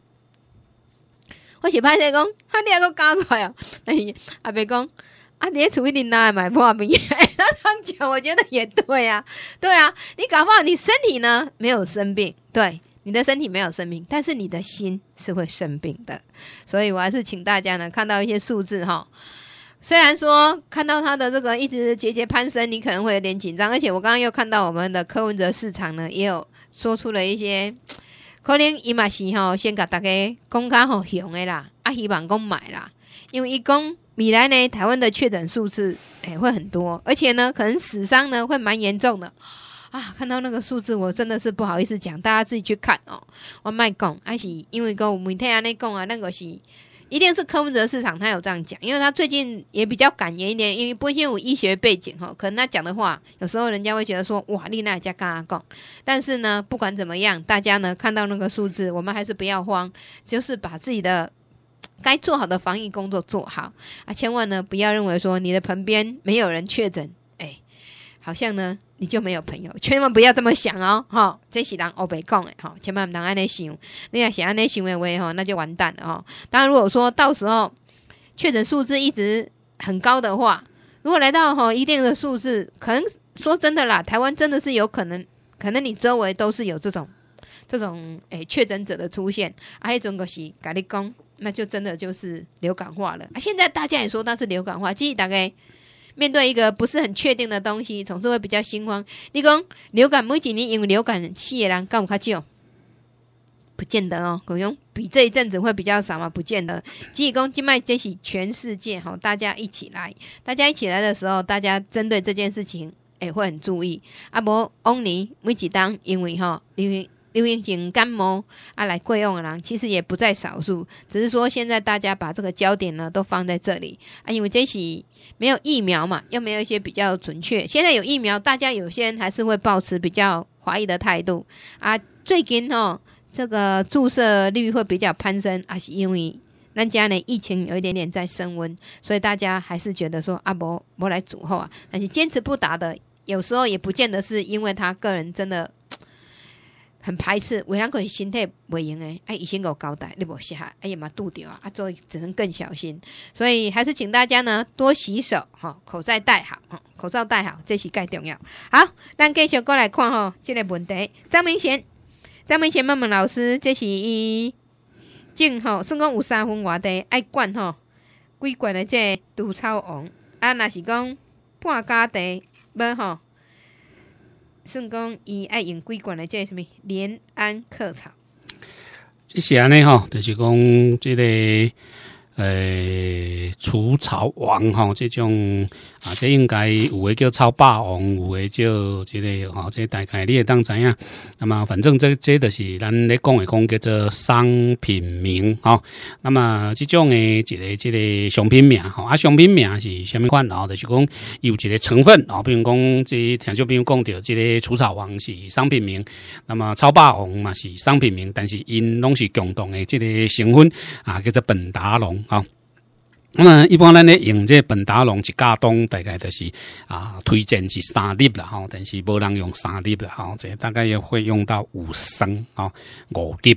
我是拍社工。你阿哥讲出来哦，阿别讲，阿爹出一定拿来买破病。那样 讲，我觉得也对呀，对啊，你搞不好你身体呢没有生病，对，你的身体没有生病，但是你的心是会生病的。所以我还是请大家呢，看到一些数字哈。虽然说看到它的这个一直节节攀升，你可能会有点紧张。而且我刚刚又看到我们的柯文哲市场呢，也有说出了一些。可能伊嘛是吼，先甲大家讲较吼，红诶啦，啊，希望讲买啦，因为伊讲未来呢，台湾的确诊数字诶会很多，而且呢，可能死伤呢会蛮严重的啊！看到那个数字，我真的是不好意思讲，大家自己去看哦。我卖讲啊是因为个有媒体安尼讲啊，那个是。一定是科文哲市场，他有这样讲，因为他最近也比较感言一点，因为波先有医学背景哈，可能他讲的话，有时候人家会觉得说哇，丽娜加干阿贡，但是呢，不管怎么样，大家呢看到那个数字，我们还是不要慌，就是把自己的该做好的防疫工作做好啊，千万呢不要认为说你的旁边没有人确诊。好像呢，你就没有朋友，千万不要这么想哦！哈，这是人欧北讲的哈，千万不能安样想，你要想安那想的喂哈，那就完蛋了哦。当然，如果说到时候确诊数字一直很高的话，如果来到哈一定的数字，可能说真的啦，台湾真的是有可能，可能你周围都是有这种这种诶确诊者的出现，还一种个是咖喱工，那就真的就是流感化了。啊，现在大家也说它是流感化，其实大概。面对一个不是很确定的东西，总是会比较心慌。你讲流感每几年因为流感，死的人干有较少？不见得哦，可能比这一阵子会比较少嘛，不见得。吉立讲金脉珍是全世界，吼，大家一起来，大家一起来的时候，大家针对这件事情，哎，会很注意。啊，伯，欧尼每几单，因为哈，因为。流行性感冒啊，来贵用的人其实也不在少数，只是说现在大家把这个焦点呢都放在这里啊，因为这是没有疫苗嘛，又没有一些比较准确。现在有疫苗，大家有些人还是会保持比较怀疑的态度啊。最近哦，这个注射率会比较攀升啊，是因为那家呢，疫情有一点点在升温，所以大家还是觉得说啊，不不来主后啊，但是坚持不打的，有时候也不见得是因为他个人真的。很排斥，为可个身体袂用诶？哎，以前有交代，你无适合，哎呀嘛，拄着啊！啊，所以只能更小心，所以还是请大家呢多洗手，吼，口罩戴好，吼、口罩戴好，这是介重要。好，咱继续过来看吼，即个问题，张明贤，张明贤问问老师，这是伊正吼，算讲有三分外地爱管吼，规管的这毒草王啊，若是讲半家地要吼。算讲伊爱用几罐来，即个甚物联安客巢，即是安尼吼，著是讲即个诶除草王吼，即种。啊，这应该有诶叫超霸王，有诶叫即个吼，即大概你也当知影。那么反正这、这都是咱咧讲诶讲叫做商品名吼。那么即种诶一个、一个商品名吼，啊，商品名是虾米款？吼，就是讲有一个成分啊，比如讲即听众朋友讲到即个除草王是商品名，那么超霸王嘛是商品名，但是因拢是共同诶即个成分啊，叫做苯达龙啊。那么一般咧，用这本达龙去加东，大概就是啊，推荐是三粒啦，吼，但是无人用三粒啦，吼，这大概也会用到五升，吼，五粒。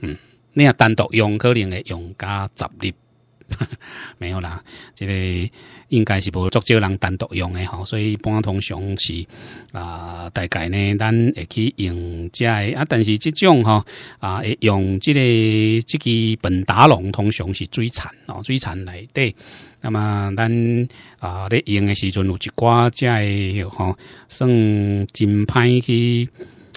嗯，你要单独用，可能会用加十粒，没有啦，这。应该是无足少人单独用的吼，所以半通常是啊，大概呢，咱会去用遮的啊，但是这种吼啊，会用这个这个本达龙通常是最惨哦，最惨来对。那么咱啊，咧用的时阵有一寡遮的吼，算真歹去。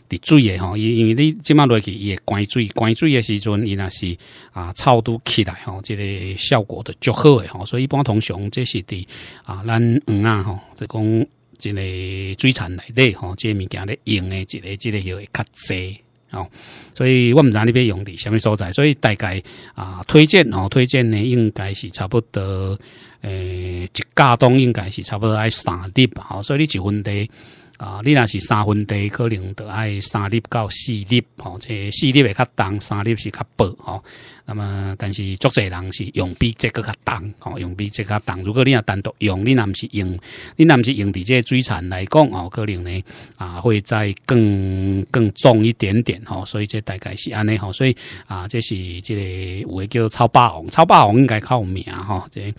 滴水诶吼，因因为你即卖落去伊会关水关水诶时阵，伊若是啊臭拄起来吼，即个效果着足好诶吼，所以一般通常这是伫啊，咱鱼啊吼，就讲即个水产内底吼，即个物件咧用诶，即个即个会较济哦，所以我们在那边用的什么所在？所以大概啊，推荐哦，推荐呢应该是差不多诶，一加冬应该是差不多爱三滴吧，好，所以你就问地。啊，你若是三分地，可能得爱三粒到四粒，吼，这四粒会较重，三粒是较薄，吼。那么，但是作者人是用笔这个较重，吼用笔这较重。如果你要单独用，你那不是用，你那不是用笔这最惨来讲，哦可能呢啊会再更更重一点点，吼。所以这大概是安尼，吼。所以啊，这是这个有个叫超霸王，超霸王应该靠名，哦，这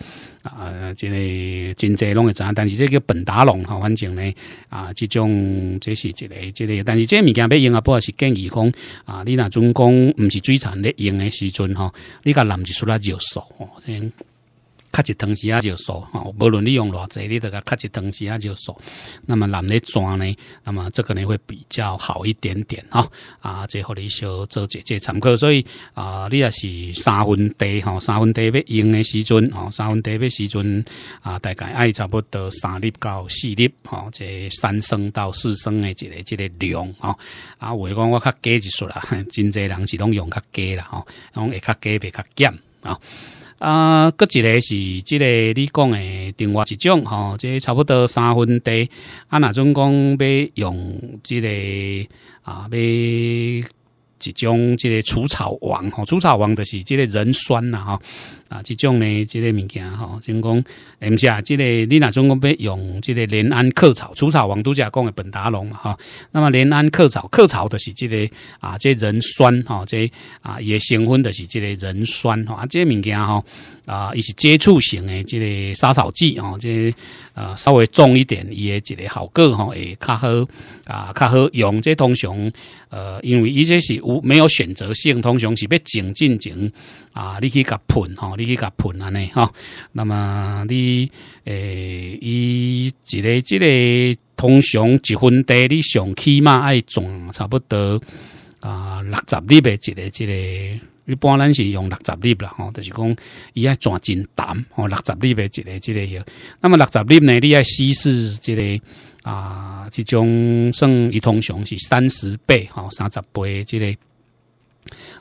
啊，这个真济拢会知，但是这个本达龙，哈，反正呢啊，这种这是这个这个，但是这物件要用啊，不过是建议讲啊，你那总共唔是最惨的用的时阵。你个男子出来就熟哦。卡一汤匙啊就收，啊，无论你用偌济，你都个卡一汤匙啊就收。那么男的装呢？那么这个呢会比较好一点点，哈啊，这互你小做一这参考。所以啊，你也是三分地，哈，三分地要用的时阵，哈，三分地要时阵，啊，大概爱差不多三粒到四粒哈，这三升到四升的这个这个量，哈啊，我讲我较加一少啦，真济人是拢用较加啦，吼，拢会较加比较减，啊。啊，搁一个是即个你讲诶，另外一种吼，即差不多三分地，啊，那阵讲要用即个啊，要一种即个除草王吼，除草王就是即个人酸呐哈。啊，这种呢，这个物件哈，像讲是啊，这个你那总共要用这个连安克草除草王都假讲的苯达龙嘛哈。那么连安克草克草的是这个啊，这壬酸哈，这啊也成分的是这个壬酸哈，啊这个物件哈啊，伊是接触型的这个杀草剂即这呃稍微重一点，伊的这个效果哈也较好啊，较好用。这通常呃，因为伊这是无没有选择性，通常是被静禁静。啊，你去甲喷吼，你去甲喷安尼吼。那么你诶，伊、一个一个通常一分地，你上起码爱涨差不多啊，六十粒诶，一个一个一般咱是用六十粒啦吼。就是讲，伊爱转真淡，吼，六十粒的，一个一个。那么六十粒呢，你爱稀释一个啊，这种算一通常是三十倍吼，三十倍这个。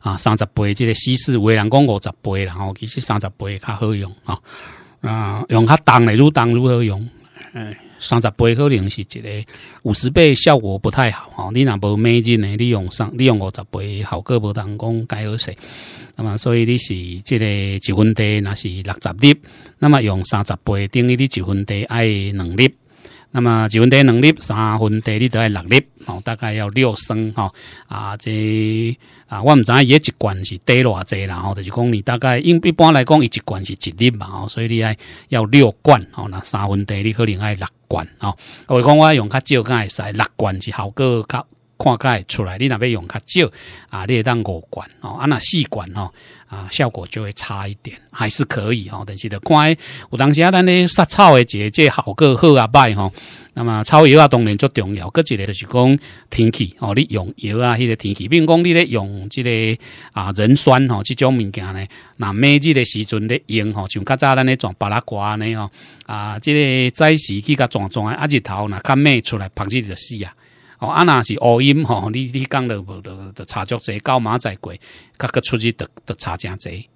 啊，三十倍即个稀释，有人讲五十倍，然后其实三十倍较好用啊。啊，用较重的，愈重愈好用？三十倍可能是一个五十倍效果不太好哈。你若无美金诶，你用三，你用五十倍效果无通讲介好势。那么，所以你是即个一分地，若是六十粒。那么，用三十倍等于你一分地爱能力。那么一分地两粒，三分地你都要六粒，哦，大概要六升，哈啊这啊，我们知一罐是得偌济，啦哦，就是讲你大概，因一般来讲一罐是一粒嘛，哦，所以你爱要六罐，哦，那三分地你可能爱六罐，哦，我讲我用较少，可会使六罐是效果较看会出来，你那边用较少啊，你会当五罐，哦，啊那四罐，哦。啊，效果就会差一点，还是可以哦。但是的，看有当啊，咱咧杀草的节节好个好啊，歹吼。那么草药啊，当然最重要。个一个就是讲天气哦，你用药啊，迄个天气，比如讲你咧用这个啊人酸吼，这种物件咧，那每日的时阵咧用吼，像较早咱咧种巴拉瓜呢吼啊，即个早时去甲壮壮啊日头，若较咩出来，螃蟹就死啊。哦，啊那是乌阴吼，你你讲了无着着差足侪，到马仔过个个出去得得差诚济。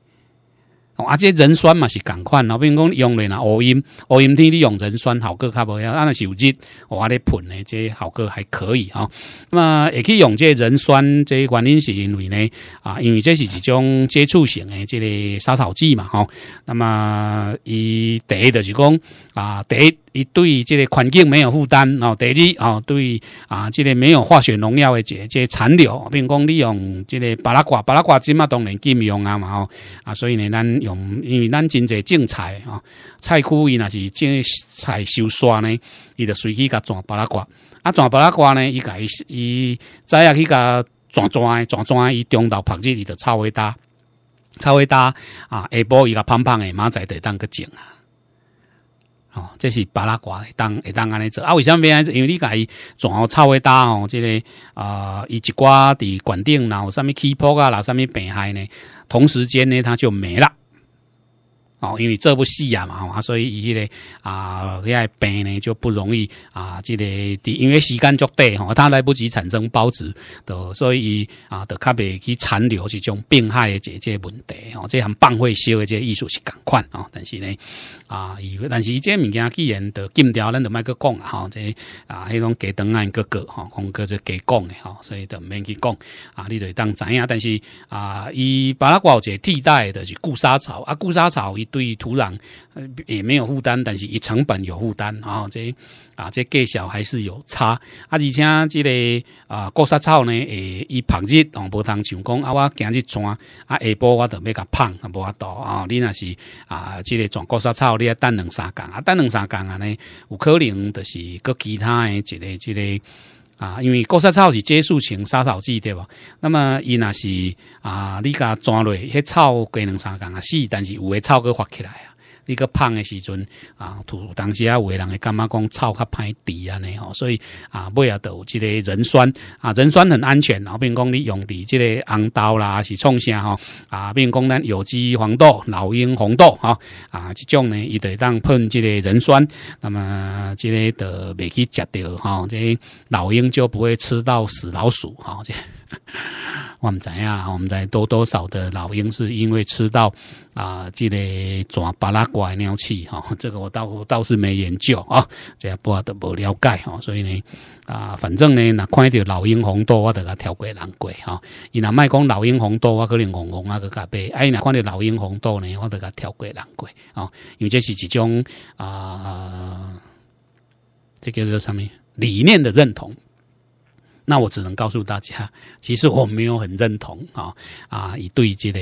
哦，啊，这人酸嘛是共款啦，比如讲用嘞若乌阴，乌阴天你用人酸效果较无，阿那有日，我阿哩喷嘞，这效果还可以哈。那么也可以用这人酸，这原因是因为呢，啊，因为这是一种接触型的这个杀草剂嘛，吼。那么伊第一就是讲啊，第。一。一对这个环境没有负担哦，第二哦，对啊，这个没有化学农药的这这残留，并讲你用这个巴拉瓜，巴拉瓜，芝麻当然禁用啊嘛哦啊，所以呢，咱用，因为咱真侪种菜啊，菜区伊那是种菜收刷呢，伊就随机甲转巴拉瓜，啊转巴拉瓜呢，伊甲伊伊再要去甲转砖转砖，伊中道拍日伊就超伟大，超伟大啊！下晡伊甲胖胖诶马仔得当个种啊。哦，这是巴拉瓜当会当安尼做啊？为什么安尼因为你家伊全好臭的呾吼，即个啊，伊一寡伫管顶，然后啥物起泡啊，然后啥物病害呢？同时间呢，它就没了。哦，因为这部戏呀嘛，所以伊迄个啊，伊个病呢就不容易啊，即个伫因为时间足短吼，它来不及产生孢子，都所以伊啊，都较袂去残留即种病害的解决问题吼，这很半会烧的这艺术是共款吼，但是呢啊，伊但是伊这物件既然都禁掉，咱就卖去讲啦吼，这啊，迄种隔断案个个吼，讲叫做隔讲的吼，所以就免去讲啊，你就当知影，但是啊，伊把它一个替代的是固沙草啊，固沙草伊。对于土壤也没有负担，但是以成本有负担啊！这啊，这计小还是有差啊！而且这个啊，过杀草呢，诶，伊旁日哦，无通上讲啊！我今日转啊，下晡我就要甲放啊，无法度啊！你若是啊，这个转过杀草，你要等两三工啊，等两三工啊呢？有可能就是个其他的一个。这个啊，因为割山草是接触型杀草剂，对吧？那么伊那是啊，你甲抓落，迄草过两三工啊死，但是有诶草阁发起来啊。你个胖的时阵啊，当时啊，为人会感觉讲臭较歹地啊？尼吼，所以啊，尾啊，都有即个人酸啊，人酸很安全。然后如讲你用伫即个红豆啦，是创啥吼？啊，如讲咱有机黄豆、老鹰红豆吼啊，即种呢，伊会当喷即个人酸，那么即个就未去食着吼，即老鹰就不会吃到死老鼠哈，即。我们怎样？我们在多多少的老鹰是因为吃到啊，这个爪巴拉怪尿气哈。这个我倒倒是没研究啊，这一波都无了解哈。所以呢啊，反正呢，那看到老鹰红多，我得个跳过难过哈。伊那卖讲老鹰红多，我可能红红啊，个个白。哎，那看到老鹰红多呢，我得个跳过难过啊，因为这是一种啊，这个叫什么？理念的认同。那我只能告诉大家，其实我没有很认同啊啊！以对这个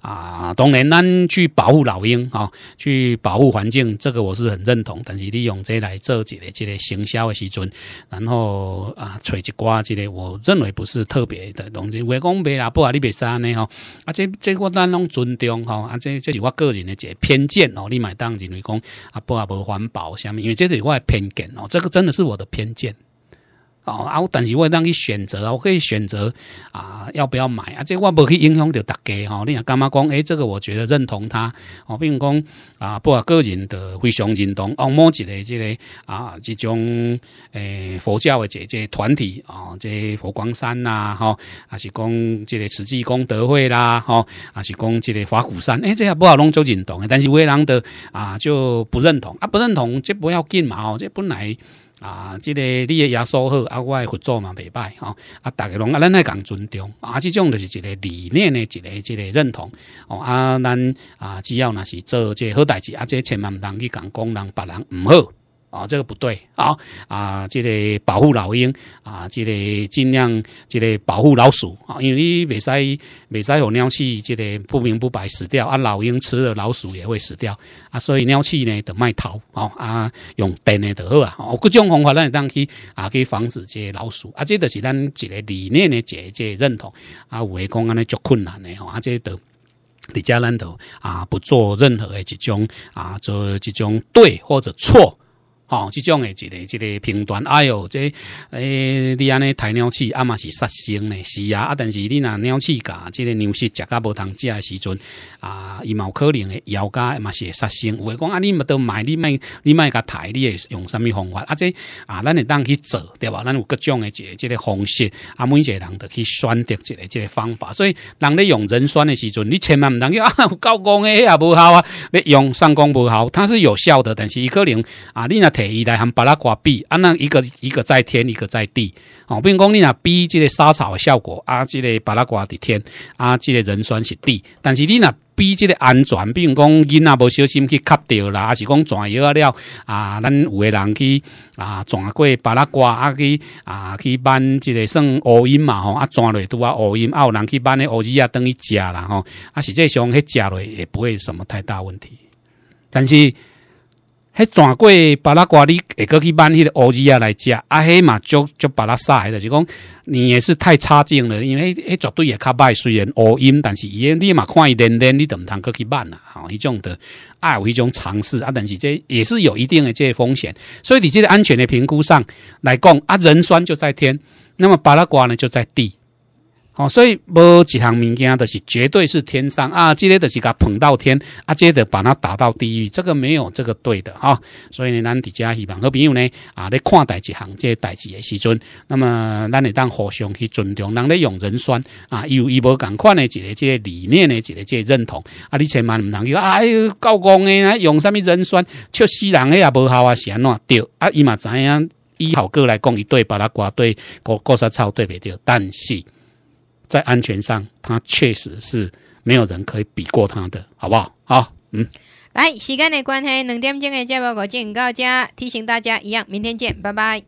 啊，当然咱去保护老鹰啊，去保护环境，这个我是很认同。但是利用这来做这个这个行销的时阵，然后啊，吹一挂这个，我认为不是特别的东西。话讲白啦，不啊，你别啥呢哦啊，这这个咱拢尊重哈啊，这这是我个人的一个偏见哦。你买当认为讲啊，不啊，无环保啥咪？因为这是我的偏见哦，这个真的是我的偏见。哦啊！但是我让你选择啊，我可以选择啊，要不要买啊？这我不去影响到大家哈。你讲干嘛讲？哎，这个我觉得认同他哦。比如讲啊，包括个人的非常认同，哦，某一个这个啊，这种诶佛教的这这团体啊，这佛光山呐，哈，啊是讲这个慈济功德会啦，哈，啊是讲这个法鼓山，哎，这也不好弄，就认同。但是有的人啊，就不认同啊，不认同，这不要紧嘛，哦，这本来。啊，这个你诶耶稣好，啊，我佛祖嘛，袂歹吼，啊，逐个拢啊，咱爱共尊重，啊，即种就是一个理念的，一个一个认同，哦，啊，咱啊，只要若是做个好代志，啊，个千万毋通去共讲人别人毋好。啊，这个不对啊！啊，这个保护老鹰啊，这个尽量这个保护老鼠啊，因为你未使未使有尿气，这个不明不白死掉啊。老鹰吃了老鼠也会死掉啊，所以尿气呢得卖逃哦啊，用电的得好啊。各种方法来当去啊，去防止这些老鼠啊，这都是咱一个理念的解，这认同啊，有的讲安尼足困难的吼啊，这都。你家人都啊不做任何的这种啊做这种对或者错。哦，这种的，一个一个平断，哎哟，这诶，你安尼抬鸟鼠啊嘛是杀生呢？是啊，啊，但是你若鸟鼠甲，这个鸟是食加无通食的时阵。啊，伊有可能会药家嘛是会杀生，话讲啊，你冇得买，你卖你卖甲台，你会用什物方法？啊，即啊，咱会当去做，对吧？咱有各种一个即个方式，啊，每一个人都去选择一个即个方法。所以，人咧用人酸的时阵，你千万毋能够 啊，有高工诶也无效啊，你用三工无效，它是有效的，但是伊可能啊，你若摕伊来含巴拉瓜比，啊，那一个一个在天，一个在地，哦，如讲你若比即个沙草的效果，啊，即个巴拉瓜伫天，啊，即个人选是地，但是你若比这个安全，比如讲，囡仔无小心去磕着啦，还是讲转药了啊？咱有个人去啊，转过拉它挂去啊，去搬这个算乌蝇嘛吼，啊落去都啊乌蝇，啊有人去搬迄乌鸡啊等于食啦吼，啊实际上去食落也不会什么太大问题，但是。迄转过巴拉瓜会过去办那个欧吉亚来食，啊，迄嘛就就巴拉杀就是讲你也是太差劲了，因为迄绝对也较歹，虽然欧音，但是伊也立看伊点点你等通过去办啦，吼迄种的，啊有一种尝试啊，但是这也是有一定的这风险，所以你这个安全的评估上来讲，啊人酸就在天，那么巴拉瓜呢就在地。哦，所以无一项物件都是，绝对是天上啊，这个都是给捧到天啊，接着把它打到地狱，这个没有这个对的哈。所以呢，咱大家希望好朋友呢，啊，你看待一项这个代志的时阵，那么，咱哋当互相去尊重，人咧用人酸啊，有有无共款的，一个即个理念的，一个即认同啊。你千万唔能讲，哎，高工的用什么人酸，笑死人，的也无效啊，是安怎对啊，伊嘛知影，以效果来讲，一对把它挂对，个个煞草对袂对，但是。在安全上，他确实是没有人可以比过他的，好不好？好，嗯。来，时间的关系，两点钟的节目就介告家，提醒大家一样，明天见，拜拜。